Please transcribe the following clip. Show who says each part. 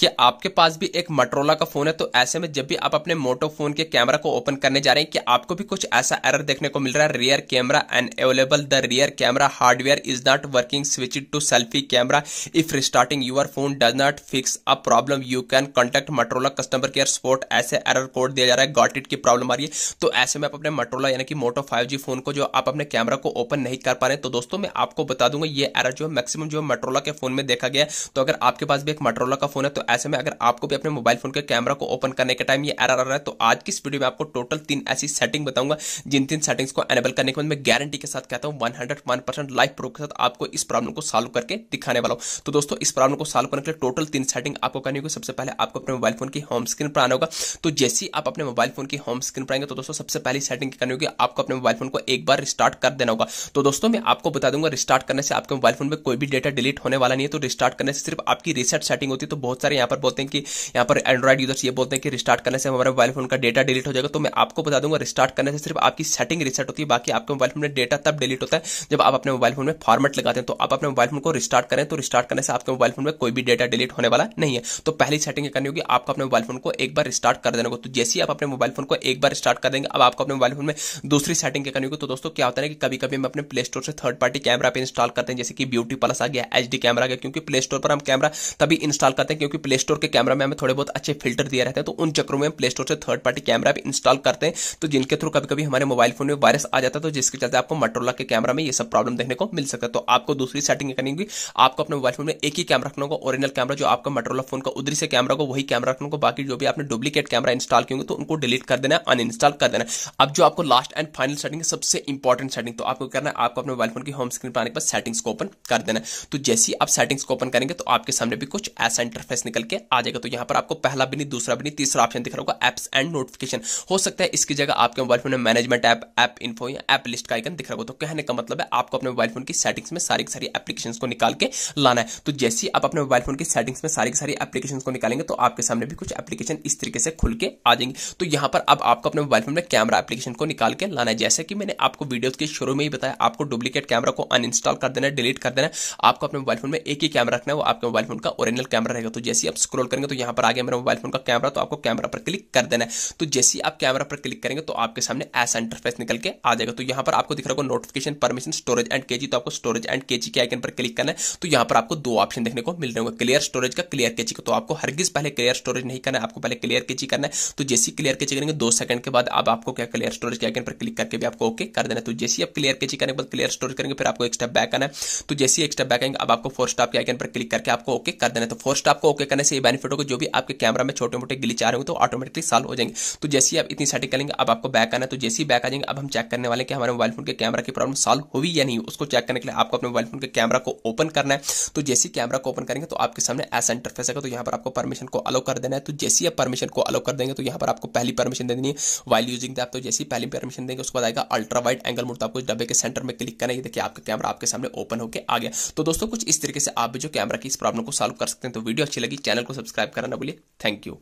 Speaker 1: कि आपके पास भी एक मटरोला का फोन है तो ऐसे में जब भी आप अपने मोटो फोन के कैमरा को ओपन करने जा रहे हैं कि आपको भी कुछ ऐसा एरर देखने को मिल रहा है rear camera unavailable the rear camera hardware is not working switch to selfie camera if restarting your phone does not fix a problem you can contact Motorola customer care support ऐसे error code दिया जा रहा है गॉटेड की problem आ रही है तो ऐसे में आप अपने मटरोला यानी कि मोटो फाइव फोन को जो आप अपने कैमरा को ओपन नहीं कर पा रहे तो दोस्तों मैं आपको बता दूंगा ये एरर जो है मैक्सिमम जो है मटरोला के फोन में देखा गया तो अगर आपके पास भी एक मटरोला का फोन है तो ऐसे में अगर आपको भी अपने मोबाइल फोन के कैमरा को ओपन करने के टाइम ये एरर आ रहा है तो आज की इस वीडियो में आपको टोटल तीन ऐसी सेटिंग बताऊंगा जिन तीन सेटिंग्स को एनेबल करने के बाद मैं गारंटी के साथ कहता हूं वन परसेंट लाइफ प्रूफ के साथ आपको इस प्रॉब्लम को सॉल्व करके दिखाने वाला हूं तो दोस्तों इस प्रॉब्लम को सॉल्व करने के लिए टोटल तीन सेटिंग आपको करनी होगी सबसे पहले आपको अपने मोबाइल फोन की होम स्क्रीन पर आना होगा तो जैसे ही आप अपने मोबाइल फोन की होम स्क्रीन पर आएंगे तो दोस्तों सबसे पहली सेटिंग करनी होगी आपको अपने मोबाइल फोन को एक बार रिस्टार्ट कर देना होगा तो दोस्तों मैं आपको बता दूंगा रिस्टार्ट करने से आपके मोबाइल फोन में कोई भी डेटा डिलीट होने वाला नहीं है तो रिस्टार्ट करने से सिर्फ आपकी रिसेट सेटिंग होती है तो बहुत सारे यहाँ पर बोलते हैं कि यहाँ पर एंड्रॉइड यूजर्स ये बोलते हैं कि रिस्टार्ट करने से हमारे मोबाइल फोन का डेटा डिलीट हो जाएगा तो मैं आपको बता दूंगा रिस्टार्ट करने से सिर्फ आपकी सेटिंग रिसेट होती है बाकी आपके मोबाइल फोन में डेटा तब डिलीट होता है जब आप अपने मोबाइल फोन में फॉर्मेट लगाते हैं तो आप अपने मोबाइल फोन को रिस्टार्ट करें तो रिस्टार्ट करने से आपके मोबाइल फोन में कोई भी डेटा डिलीट होने वाला नहीं है तो पहली सेटिंग करनी होगी आपको अपने मोबाइल फोन को एक बार रिस्टार्ट कर देना होगा तो जैसे ही आप अपने मोबाइल फोन को एक बार स्टार्ट कर देंगे अब आपको अपने मोबाइल फोन में दूसरी सेटिंग करनी होगी तो दोस्तों क्या होता है कि कभी कभी हम अपने प्ले स्टोर से थर्ड पार्टी कैमरा पर इंस्टॉल करते हैं जैसे कि ब्यूटी प्लस आ गया एच कैमरा आ गया क्योंकि प्ले स्टोर पर हम कैमरा तभी इंस्टॉल करते हैं क्योंकि प्ले स्टोर के कैमरा में हमें थोड़े बहुत अच्छे फिल्टर दिए रहते हैं तो उन चक्रों में प्ले स्टोर से थर्ड पार्टी कैमरा भी इंस्टॉल करते हैं तो जिनके थ्रू कभी कभी हमारे मोबाइल फोन में वायरस आ जाता है तो जिसके चलते आपको मटोला के कैमरा में ये सब प्रॉब्लम देखने को मिल सकता है तो आपको दूसरी सेटिंग करनी होगी आपको अपने मोबाइल फोन में एक ही कैमरा रखना होगा ओरिजिनल कैमरा जो आपका मटोला फोन का उधरी से कैमरा को वही कैमरा रखना होगा बाकी जो भी आपने डुप्लीकेट कैमरा इंस्टॉल किए होंगे तो उनको डिलीट कर देना अन इंस्टॉल कर देना अब जो आपको लास्ट एंड फाइनल सेटिंग है सबसे इंपॉर्टेंट सेटिंग तो आपको करना है आपको अपने मोबाइल फोन की होम स्क्रीन पर आने के बाद सेटिंग्स को ओपन कर देना तो जैसे ही आप सेटिंग्स को ओपन करेंगे तो आपके सामने भी कुछ ऐसा इंटरफेस निकल निकल के आ जाएगा तो यहां पर आपको पहला भी नहीं दूसरा भी नहीं तीसरा ऑप्शन दिख रहा होगा एप्स एंड नोटिफिकेशन हो सकता है इसकी जगह आपके मोबाइल फोन में मैनेजमेंट ऐप ऐप इन्फो या एप लिस्ट का आइकन दिख रहा होगा तो कहने का मतलब है आपको अपने मोबाइल फोन की सेटिंग्स में सारी सारी एप्लीकेशन को निकाल के लाना है तो जैसे ही आप अपने मोबाइल फोन की सेटिंग्स में सारी सारी एप्लीकेशन को निकालेंगे तो आपके सामने भी कुछ एप्लीकेशन इस तरीके से खुल के आ जाएंगे तो यहाँ पर अब आपको अपने मोबाइल फोन में कैमरा एप्लीकेशन को निकाल के लाना है जैसे कि मैंने आपको वीडियो के शुरू में ही बताया आपको डुप्लीकेट कैमरा को अनइंस्टॉल कर देना है डिलीट कर देना है आपको अपने मोबाइल फोन में एक ही कैमरा रखना है वो आपके मोबाइल फोन का ओरिजिनल कैमरा रहेगा तो जैसे जैसे आप स्क्रोल करेंगे तो यहाँ पर आ गया मेरा मोबाइल फोन का कैमरा तो आपको कैमरा पर क्लिक कर देना है तो जैसे आप कैमरा पर क्लिक करेंगे तो आपके सामने ऐसा इंटरफेस निकल के आ जाएगा तो यहाँ पर आपको दिख रहा होगा notification permission storage and cache तो आपको स्टोरेज एंड केजी के आइकन पर क्लिक करना है तो यहाँ पर आपको दो ऑप्शन देखने को मिल रहे होंगे क्लियर स्टोरेज का क्लियर केजी का तो आपको हरगिज पहले क्लियर स्टोरेज नहीं करना है आपको पहले क्लियर केजी करना है तो जैसे क्लियर केजी करेंगे दो सेकंड के बाद अब आपको क्या क्लियर स्टोरेज के आइकन पर क्लिक करके भी आपको ओके कर देना तो जैसे आप क्लियर केजी करने के बाद क्लियर स्टोरेज करेंगे फिर आपको एक स्टेप बैक आना है तो जैसे एक स्टेप बैक आएंगे अब आपको फोर स्टाप के आइकन पर क्लिक करके आपको ओके कर देना तो फोर स्टॉप को ओके करने से ये बेनिफिट होगा जो भी आपके कैमरा में छोटे मोटे गिली चाह रहे हो तो ऑटोमेटिकली सॉल्व हो जाएंगे तो जैसे ही आप इतनी सेटिंग करेंगे अब आपको बैक आना है तो जैसे ही बैक आ जाएंगे अब हम चेक करने वाले कि हमारे मोबाइल फोन के कैमरा की प्रॉब्लम सॉल्व हुई या नहीं उसको चेक करने के लिए आपको अपने मोबाइल फोन के कैमरा को ओपन करना है तो जैसे ही कैमरा को ओपन करेंगे तो आपके सामने ऐसा इंटरफेस है तो यहाँ पर आपको परमिशन को अलो कर देना है तो जैसे ही आप परमिशन को अलो कर देंगे तो यहाँ पर आपको पहली परमिशन दे देनी है वाइल यूजिंग दैप तो जैसे ही पहली परमिशन देंगे उसके बाद आएगा अल्ट्रा वाइड एंगल मोड तो आपको डब्बे के सेंटर में क्लिक करना है देखिए आपका कैमरा आपके सामने ओपन होकर आ गया तो दोस्तों कुछ इस तरीके से आप भी जो कैमरा की इस प्रॉब्लम को सॉल्व कर सकते हैं तो वीडियो अच्छी लगी चैनल को सब्सक्राइब करना ना भूलिए थैंक यू